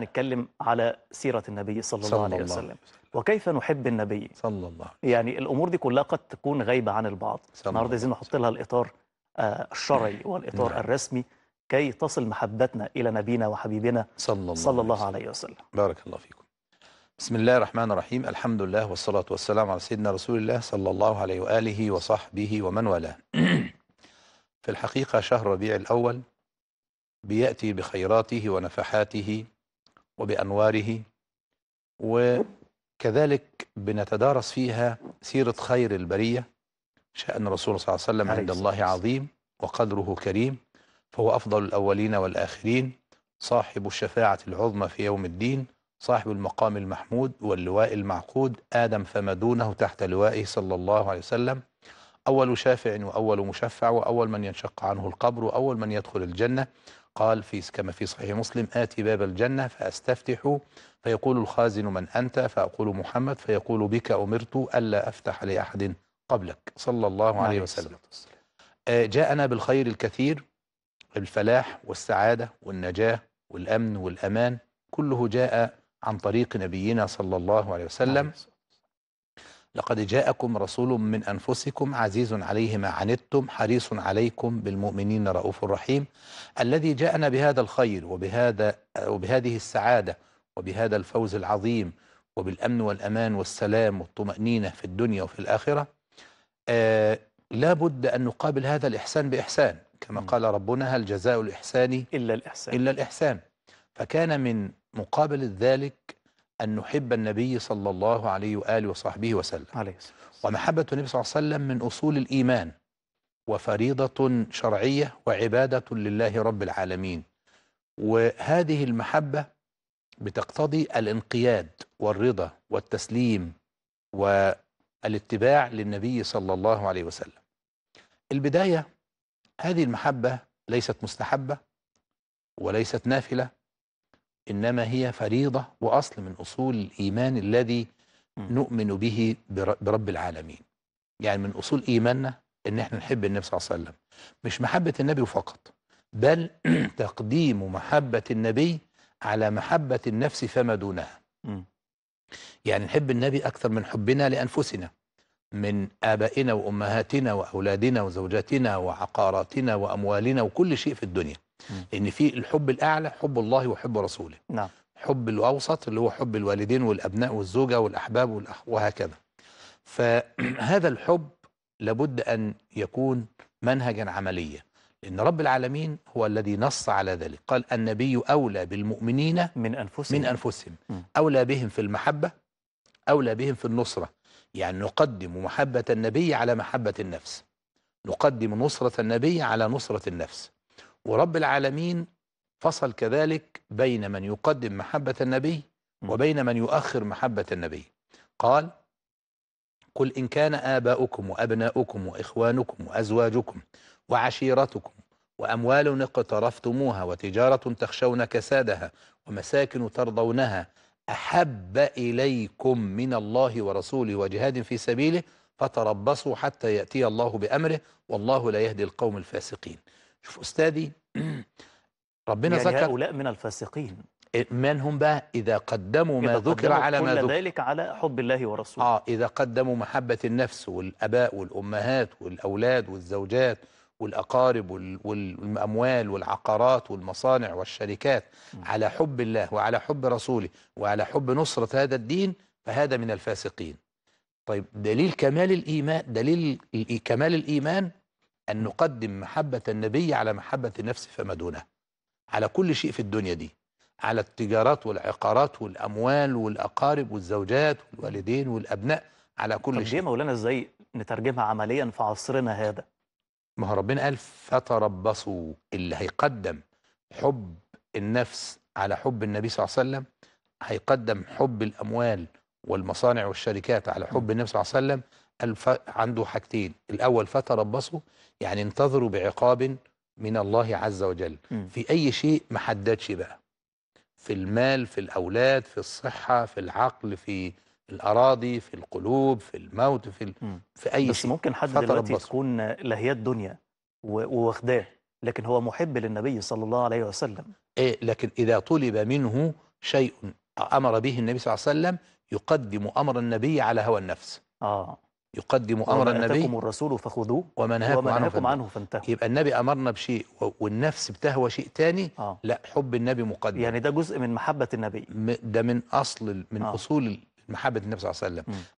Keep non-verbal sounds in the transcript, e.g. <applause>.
نتكلم على سيرة النبي صلى, صلى الله عليه وسلم الله. وكيف نحب النبي صلى الله عليه يعني الأمور دي كلها قد تكون غايبة عن البعض النهاردة عايزين نحط لها الإطار آه، الشرعي نعم. والإطار نعم. الرسمي كي تصل محبتنا إلى نبينا وحبيبنا صلى الله, صلى الله عليه وسلم بارك الله فيكم بسم الله الرحمن الرحيم الحمد لله والصلاة والسلام على سيدنا رسول الله صلى الله عليه وآله وصحبه ومن والاه <clears throat> في الحقيقة شهر ربيع الأول بيأتي بخيراته ونفحاته وبأنواره وكذلك بنتدارس فيها سيرة خير البرية شأن الرسول صلى الله عليه وسلم عند الله عظيم وقدره كريم فهو أفضل الأولين والآخرين صاحب الشفاعة العظمى في يوم الدين صاحب المقام المحمود واللواء المعقود آدم فما دونه تحت لوائه صلى الله عليه وسلم أول شافع وأول مشفع وأول من ينشق عنه القبر وأول من يدخل الجنة قال في كما في صحيح مسلم آتي باب الجنة فأستفتح فيقول الخازن من أنت فأقول محمد فيقول بك أمرت ألا أفتح لأحد قبلك صلى الله عليه وسلم آه، جاءنا بالخير الكثير الفلاح والسعادة والنجاة والأمن والأمان كله جاء عن طريق نبينا صلى الله عليه وسلم لقد جاءكم رسول من أنفسكم عزيز عليه ما عنتم حريص عليكم بالمؤمنين رؤوف رحيم الذي جاءنا بهذا الخير وبهذا وبهذه السعادة وبهذا الفوز العظيم وبالأمن والأمان والسلام والطمأنينة في الدنيا وفي الآخرة آه لا بد أن نقابل هذا الإحسان بإحسان كما قال ربنا هل جزاء الإحسان إلا الإحسان إلا الإحسان فكان من مقابل ذلك أن نحب النبي صلى الله عليه وآله وصحبه وسلم عليه ومحبة النبي صلى الله عليه وسلم من أصول الإيمان وفريضة شرعية وعبادة لله رب العالمين وهذه المحبة بتقتضي الانقياد والرضا والتسليم والاتباع للنبي صلى الله عليه وسلم البداية هذه المحبة ليست مستحبة وليست نافلة إنما هي فريضة وأصل من أصول الإيمان الذي نؤمن به برب العالمين يعني من أصول إيماننا إن احنا نحب النبي صلى الله عليه وسلم مش محبة النبي فقط بل <clears throat> تقديم محبة النبي على محبة النفس فما دونها يعني نحب النبي أكثر من حبنا لأنفسنا من آبائنا وأمهاتنا وأولادنا وزوجاتنا وعقاراتنا وأموالنا وكل شيء في الدنيا لأن في الحب الأعلى حب الله وحب رسوله نعم حب الأوسط اللي هو حب الوالدين والأبناء والزوجة والأحباب والأخ وهكذا فهذا <clears throat> الحب لابد أن يكون منهجا عمليا لأن رب العالمين هو الذي نص على ذلك قال النبي أولى بالمؤمنين من أنفسهم, من أنفسهم. أولى بهم في المحبة أولى بهم في النصرة يعني نقدم محبة النبي على محبة النفس نقدم نصرة النبي على نصرة النفس ورب العالمين فصل كذلك بين من يقدم محبة النبي وبين من يؤخر محبة النبي قال قل إن كان آباؤكم وأبناؤكم وإخوانكم وأزواجكم وعشيرتكم وأموال اقترفتموها وتجارة تخشون كسادها ومساكن ترضونها أحب إليكم من الله ورسوله وجهاد في سبيله فتربصوا حتى يأتي الله بأمره والله لا يهدي القوم الفاسقين شوف أستاذي <clears throat> ربنا يعني ذكر هؤلاء من الفاسقين إيه، من هم بقى إذا قدموا ما إذا ذكر قدموا على ما ذكر ذلك على حب الله ورسوله آه إذا قدموا محبة النفس والأباء والأمهات والأولاد والزوجات والأقارب والأموال والعقارات والمصانع والشركات على حب الله وعلى حب رسوله وعلى حب نصرة هذا الدين فهذا من الفاسقين طيب دليل كمال الإيمان دليل كمال الإيمان أن نقدم محبة النبي على محبة النفس فما دونها على كل شيء في الدنيا دي على التجارات والعقارات والأموال والأقارب والزوجات والوالدين والأبناء على كل طب شيء طب مولانا إزاي نترجمها عمليا في عصرنا هذا ما هو ربنا قال فتربصوا اللي هيقدم حب النفس على حب النبي صلى الله عليه وسلم هيقدم حب الأموال والمصانع والشركات على حب النبي صلى الله عليه وسلم الف... عنده حاجتين الأول فتربصوا يعني انتظروا بعقاب من الله عز وجل م. في أي شيء ما حددش بقى في المال في الأولاد في الصحة في العقل في الأراضي في القلوب في الموت في, ال... في أي بس شيء ممكن حد دلوقتي تكون لهية الدنيا وواخداه لكن هو محب للنبي صلى الله عليه وسلم إيه لكن إذا طلب منه شيء أمر به النبي صلى الله عليه وسلم يقدم أمر النبي على هوى النفس آه يقدم امر النبي ومن الرسول فخذوه ومن نهاكم عنه, عنه فانتهوا يبقى النبي امرنا بشيء والنفس بتهوى شيء ثاني آه. لا حب النبي مقدم يعني ده جزء من محبه النبي ده من اصل من آه. اصول محبه النبي صلى الله عليه وسلم م.